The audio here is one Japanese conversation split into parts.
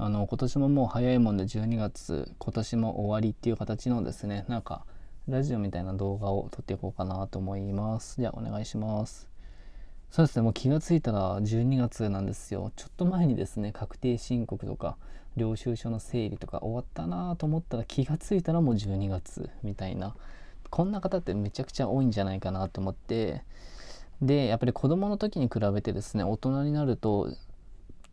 あの今年ももう早いもんで12月今年も終わりっていう形のですねなんかラジオみたいな動画を撮っていこうかなと思いますじゃあお願いしますそうですねもう気がついたら12月なんですよちょっと前にですね確定申告とか領収書の整理とか終わったなと思ったら気がついたらもう12月みたいなこんな方ってめちゃくちゃ多いんじゃないかなと思ってでやっぱり子どもの時に比べてですね大人になると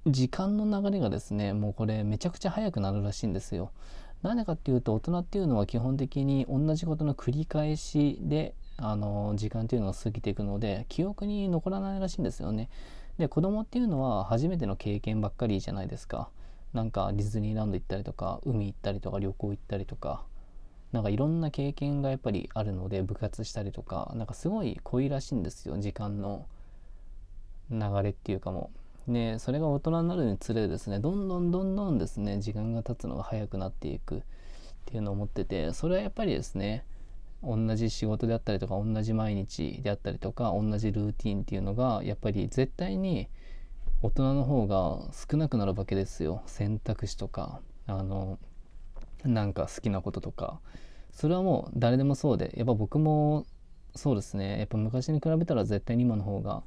時間の流れがですねもうこれめちゃくちゃ早くなるらしいんですよ。なんでかっていうと大人っていうのは基本的に同じことの繰り返しであの時間っていうのが過ぎていくので記憶に残らないらしいんですよね。で子供っていうのは初めての経験ばっかりじゃないですか。なんかディズニーランド行ったりとか海行ったりとか旅行行ったりとかなんかいろんな経験がやっぱりあるので部活したりとかなんかすごい濃いらしいんですよ時間の流れっていうかもね、それが大人になるにつれですねどんどんどんどんですね時間が経つのが早くなっていくっていうのを思っててそれはやっぱりですね同じ仕事であったりとか同じ毎日であったりとか同じルーティンっていうのがやっぱり絶対に大人の方が少なくなるわけですよ選択肢とかあのなんか好きなこととかそれはもう誰でもそうでやっぱ僕もそうですねやっぱ昔に比べたら絶対に今の方が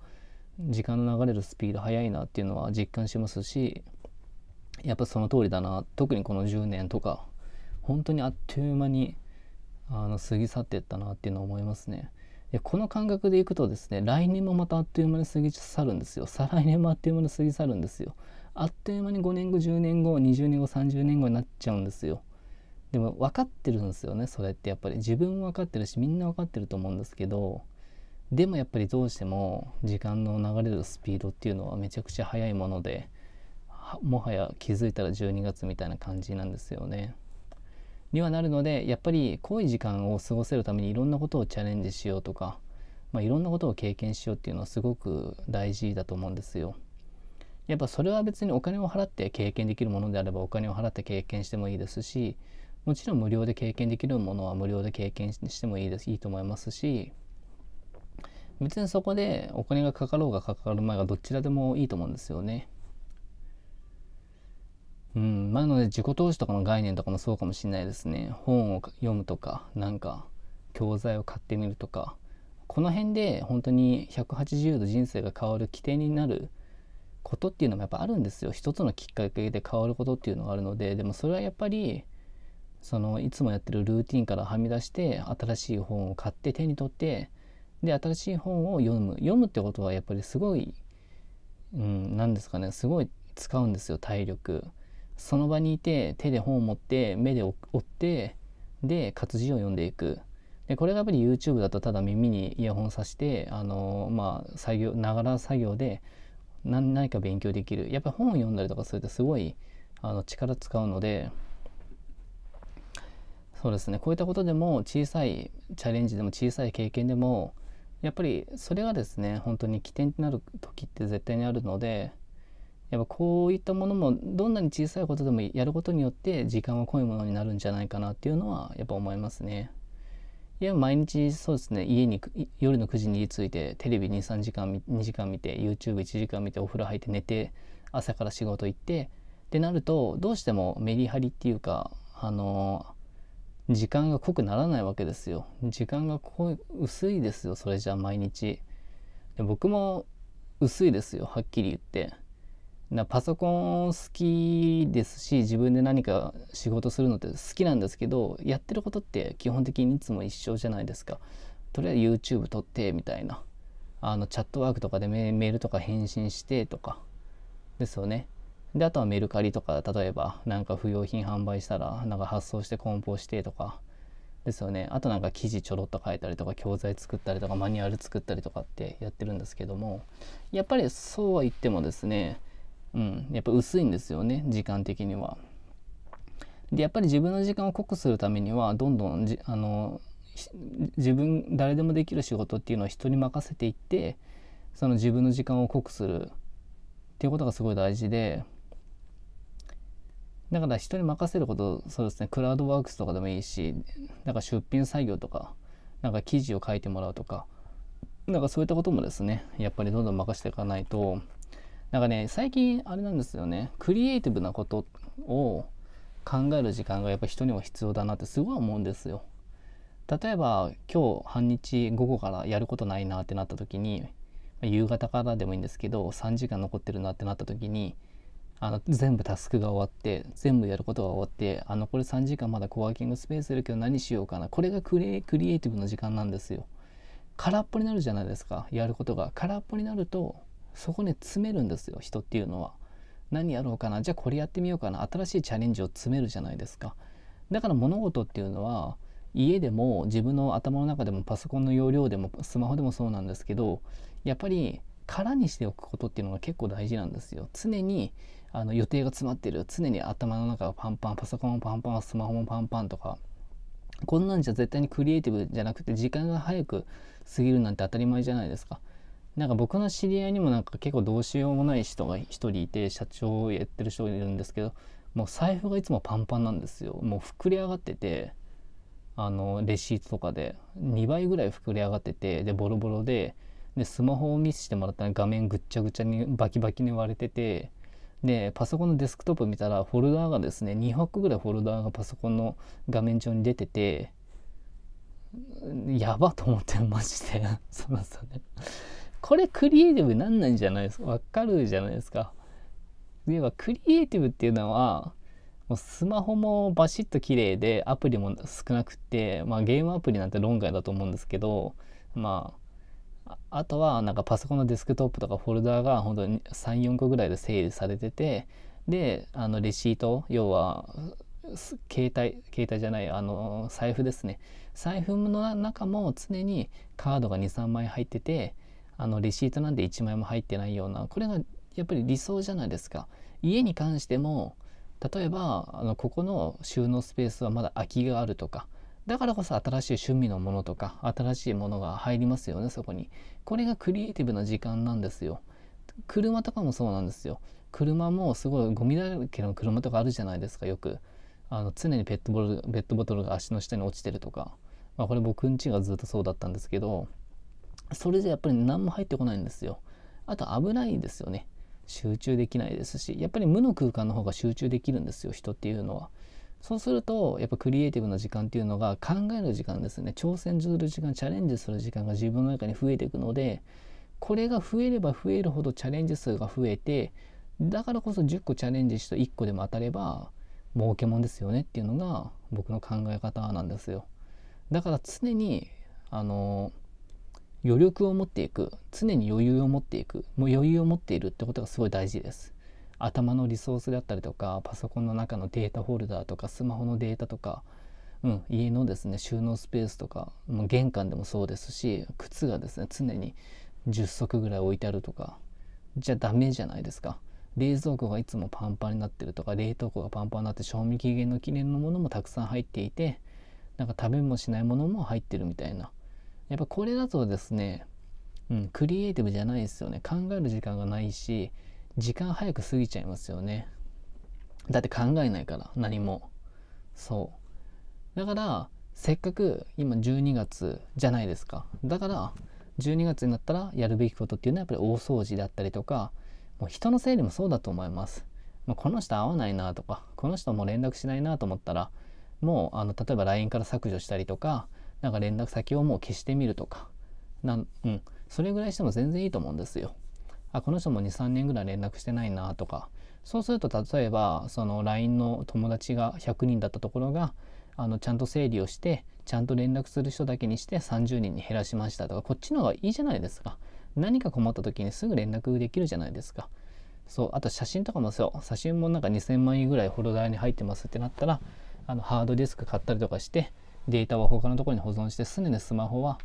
時間の流れるスピード速いなっていうのは実感しますしやっぱその通りだな特にこの10年とか本当にあっという間にあの過ぎ去ってったなっていうのは思いますねでこの感覚でいくとですね来年もまたあっという間に過ぎ去るんですよ再来年もあっという間に過ぎ去るんですよあっという間に5年後10年後20年後30年後になっちゃうんですよでも分かってるんですよねそれってやっぱり自分も分かってるしみんな分かってると思うんですけどでもやっぱりどうしても時間の流れるスピードっていうのはめちゃくちゃ速いものでもはや気づいたら12月みたいな感じなんですよね。にはなるのでやっぱり濃い時間を過ごせるためにいろんなことをチャレンジしようとか、まあ、いろんなことを経験しようっていうのはすごく大事だと思うんですよ。やっぱそれは別にお金を払って経験できるものであればお金を払って経験してもいいですしもちろん無料で経験できるものは無料で経験してもいいですいいと思いますし別にそこでお金がかかろうがかかる前がどちらでもいいと思うんですよね。うん、まあ、なので自己投資とかの概念とかもそうかもしれないですね。本を読むとか、なんか教材を買ってみるとか、この辺で本当に180度人生が変わる起点になることっていうのもやっぱあるんですよ。一つのきっかけで変わることっていうのがあるので、でもそれはやっぱり、そのいつもやってるルーティンからはみ出して新しい本を買って手に取ってで新しい本を読む読むってことはやっぱりすごい何、うん、ですかねすごい使うんですよ体力その場にいて手で本を持って目で追ってで活字を読んでいくでこれがやっぱり YouTube だとただ耳にイヤホンさしてあのー、まあ作業ながら作業で何何か勉強できるやっぱ本を読んだりとかするとすごいあの力使うのでそうですねこういったことでも小さいチャレンジでも小さい経験でもやっぱりそれがですね本当に起点になる時って絶対にあるのでやっぱこういったものもどんなに小さいことでもやることによって時間は濃いものになるんじゃないかなっていうのはやっぱ思いますね。いや毎日そうですね家に夜の9時に着いてテレビ23時間2時間見て YouTube1 時間見てお風呂入って寝て朝から仕事行ってってなるとどうしてもメリハリっていうかあのー時間が濃くならないわけですよ時間が濃い薄いですよそれじゃあ毎日で僕も薄いですよはっきり言ってなパソコン好きですし自分で何か仕事するのって好きなんですけどやってることって基本的にいつも一緒じゃないですかとりあえず YouTube 撮ってみたいなあのチャットワークとかでメールとか返信してとかですよねで、あとはメルカリとか、例えば、なんか不用品販売したら、なんか発送して梱包してとか、ですよね。あとなんか記事ちょろっと書いたりとか、教材作ったりとか、マニュアル作ったりとかってやってるんですけども、やっぱりそうは言ってもですね、うん、やっぱ薄いんですよね、時間的には。で、やっぱり自分の時間を濃くするためには、どんどんじ、あの、自分誰でもできる仕事っていうのは人に任せていってその自分の時間を濃くするっていうことがすごい大事でだから人に任せること、そうですね、クラウドワークスとかでもいいし、なんか出品作業とか、なんか記事を書いてもらうとか、なんかそういったこともですね、やっぱりどんどん任せていかないと、なんかね、最近あれなんですよね、クリエイティブなことを考える時間がやっぱ人には必要だなってすごい思うんですよ。例えば今日半日午後からやることないなってなった時に夕方からでもいいんですけど3時間残ってるなってなった時にあの全部タスクが終わって全部やることが終わってあこれ3時間まだコワーキングスペースいるけど何しようかなこれがクリエイティブの時間なんですよ空っぽになるじゃないですかやることが空っぽになるとそこね詰めるんですよ人っていうのは何やろうかなじゃあこれやってみようかな新しいチャレンジを詰めるじゃないですかだから物事っていうのは家でも自分の頭の中でもパソコンの容量でもスマホでもそうなんですけどやっぱり空にしておくことっていうのが結構大事なんですよ常にあの予定が詰まってる常に頭の中がパンパンパソコンもパンパンスマホもパンパンとかこんなんじゃ絶対にクリエイティブじゃなくて時間が早く過ぎるなんて当たり前じゃないですか。なんか僕の知り合いにもなんか結構どうしようもない人が一人いて社長をやってる人がいるんですけどもう財布がいつもパンパンなんですよもう膨れ上がっててあのレシートとかで2倍ぐらい膨れ上がっててでボロボロででスマホを見せてもらったら画面ぐっちゃぐちゃにバキバキに割れててで、パソコンのデスクトップ見たら、フォルダーがですね、200個ぐらいフォルダーがパソコンの画面上に出てて、やばと思ってマジで。そうなんですよね。これクリエイティブなんないんじゃないですか。わかるじゃないですか。ではクリエイティブっていうのは、もうスマホもバシッと綺麗で、アプリも少なくて、まあゲームアプリなんて論外だと思うんですけど、まあ、あとはなんかパソコンのデスクトップとかフォルダーが本当に34個ぐらいで整理されててであのレシート要は携帯携帯じゃないあの財布ですね財布の中も常にカードが23枚入っててあのレシートなんで1枚も入ってないようなこれがやっぱり理想じゃないですか家に関しても例えばあのここの収納スペースはまだ空きがあるとかだからこそ新しい趣味のものとか新しいものが入りますよねそこにこれがクリエイティブな時間なんですよ車とかもそうなんですよ車もすごいゴミだらけの車とかあるじゃないですかよくあの常にペットボトルペットボトルが足の下に落ちてるとか、まあ、これ僕ん家がずっとそうだったんですけどそれじゃやっぱり何も入ってこないんですよあと危ないですよね集中できないですしやっぱり無の空間の方が集中できるんですよ人っていうのはそうするとやっぱクリエイティブの時間っていうのが考える時間ですね挑戦する時間チャレンジする時間が自分の中に増えていくのでこれが増えれば増えるほどチャレンジ数が増えてだからこそ10個チャレンジして1個でも当たれば儲けもんですよねっていうのが僕の考え方なんですよだから常にあの余力を持っていく常に余裕を持っていくもう余裕を持っているってことがすごい大事です頭のリソースだったりとかパソコンの中のデータホルダーとかスマホのデータとか、うん、家のですね収納スペースとかもう玄関でもそうですし靴がですね常に10足ぐらい置いてあるとかじゃダメじゃないですか。冷蔵庫がいつもパンパンになってるとか冷凍庫がパンパンになって賞味期限の記念のものもたくさん入っていてなんか食べもしないものも入ってるみたいなやっぱこれだとですね、うん、クリエイティブじゃないですよね考える時間がないし時間早く過ぎちゃいますよね。だって考えないから、何も。そう。だから、せっかく今12月じゃないですか。だから、12月になったらやるべきことっていうのはやっぱり大掃除だったりとか、もう人の整理もそうだと思います。まあ、この人会わないなとか、この人も連絡しないなと思ったら、もうあの例えば LINE から削除したりとか、なんか連絡先をもう消してみるとか、なんうん、それぐらいしても全然いいと思うんですよ。あこの人も23年ぐらい連絡してないなとかそうすると例えばその LINE の友達が100人だったところがあのちゃんと整理をしてちゃんと連絡する人だけにして30人に減らしましたとかこっちの方がいいじゃないですか何か困った時にすぐ連絡できるじゃないですかそうあと写真とかもそう写真もなんか2000枚ぐらいフォダーに入ってますってなったらあのハードディスク買ったりとかしてデータは他のところに保存して常にスマホは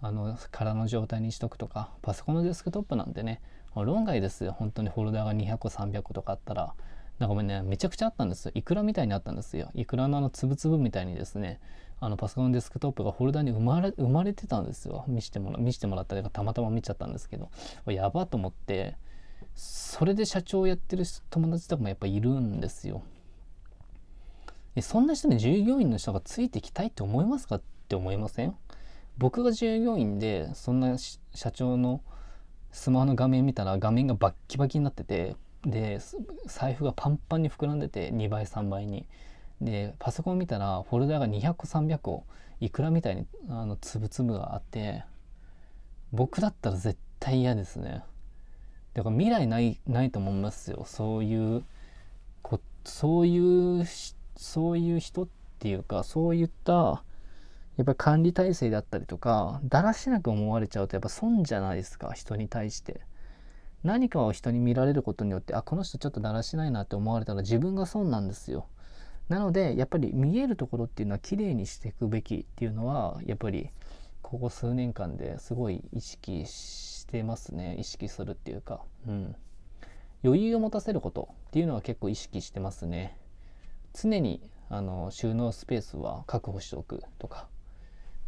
あの空の状態にしとくとかパソコンのデスクトップなんてね論外ですよ。本当にフォルダが200個、300個とかあったら。なんかごめんね、めちゃくちゃあったんですよ。イクラみたいにあったんですよ。イクラのあの、つぶつぶみたいにですね、あの、パソコンデスクトップがフォルダに生まれ、生まれてたんですよ。見してもら、見してもらったりたまたま見ちゃったんですけど、やばと思って、それで社長やってる友達とかもやっぱいるんですよ。そんな人に従業員の人がついてきたいって思いますかって思いません僕が従業員で、そんな社長の、スマホの画面見たら画面がバッキバキになっててで財布がパンパンに膨らんでて2倍3倍にでパソコン見たらフォルダが200300個いくらみたいにあのつぶつぶがあって僕だったら絶対嫌ですねだから未来ないないと思いますよそういうこそういうそういう人っていうかそういったやっぱり管理体制だったりとかだらしなく思われちゃうとやっぱ損じゃないですか人に対して何かを人に見られることによってあこの人ちょっとだらしないなって思われたら自分が損なんですよなのでやっぱり見えるところっていうのは綺麗にしていくべきっていうのはやっぱりここ数年間ですごい意識してますね意識するっていうかうん余裕を持たせることっていうのは結構意識してますね常にあの収納スペースは確保しておくとか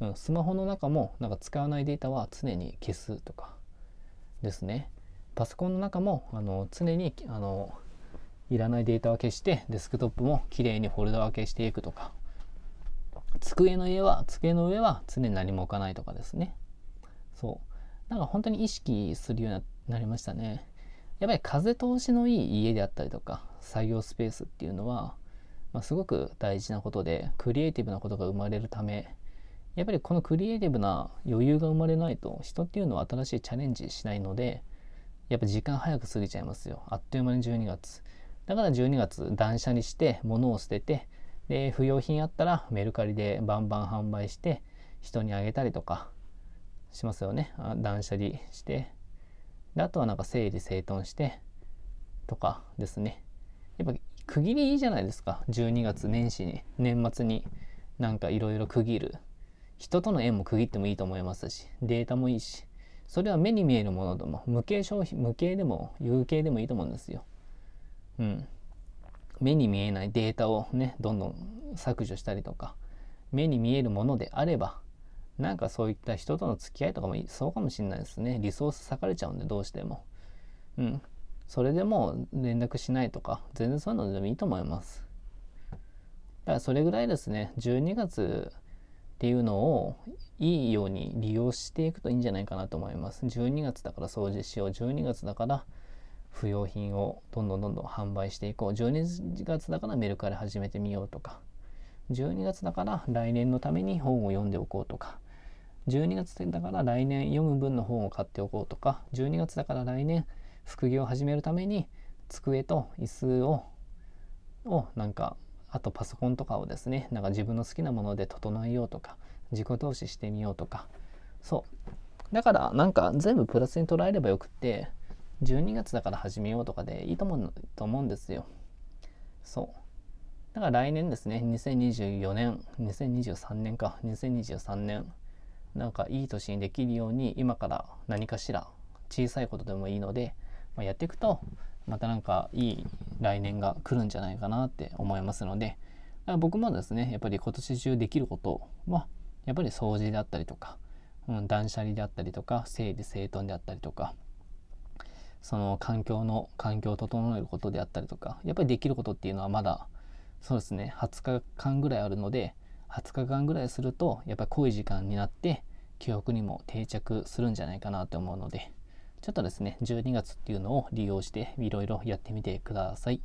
うん、スマホの中もなんか使わないデータは常に消すとかですねパソコンの中もあの常にあのいらないデータは消してデスクトップもきれいにフォルダ分けしていくとか机の上は机の上は常に何も置かないとかですねそうなんか本当に意識するようになりましたねやっぱり風通しのいい家であったりとか作業スペースっていうのは、まあ、すごく大事なことでクリエイティブなことが生まれるためやっぱりこのクリエイティブな余裕が生まれないと人っていうのは新しいチャレンジしないのでやっぱ時間早く過ぎちゃいますよあっという間に12月だから12月断捨離して物を捨ててで不要品あったらメルカリでバンバン販売して人にあげたりとかしますよね断捨離してであとはなんか整理整頓してとかですねやっぱ区切りいいじゃないですか12月年始に年末になんかいろいろ区切る人との縁も区切ってもいいと思いますし、データもいいし、それは目に見えるものでも、無形商品、無形でも有形でもいいと思うんですよ。うん。目に見えないデータをね、どんどん削除したりとか、目に見えるものであれば、なんかそういった人との付き合いとかもそうかもしれないですね。リソース割かれちゃうんで、どうしても。うん。それでも連絡しないとか、全然そういうのでもいいと思います。だからそれぐらいですね、12月っていうのをいいように利用していくといいんじゃないかなと思います。12月だから掃除しよう。12月だから不要品をどんどんどんどん販売していこう。12月だからメルカリ始めてみようとか。12月だから来年のために本を読んでおこうとか。12月だから来年読む分の本を買っておこうとか。12月だから来年副業を始めるために机と椅子を、をなんかあとパソコンとかをですねなんか自分の好きなもので整えようとか自己投資してみようとかそうだからなんか全部プラスに捉えればよくって12月だから始めようとかでいいと思うと思うんですよそうだから来年ですね2024年2023年か2023年なんかいい年にできるように今から何かしら小さいことでもいいので、まあ、やっていくとまた何かいい来年が来るんじゃないかなって思いますので僕もですねやっぱり今年中できることはやっぱり掃除であったりとか、うん、断捨離であったりとか整理整頓であったりとかその環境の環境を整えることであったりとかやっぱりできることっていうのはまだそうですね20日間ぐらいあるので20日間ぐらいするとやっぱり濃い時間になって記憶にも定着するんじゃないかなと思うので。ちょっとですね、12月っていうのを利用していろいろやってみてください。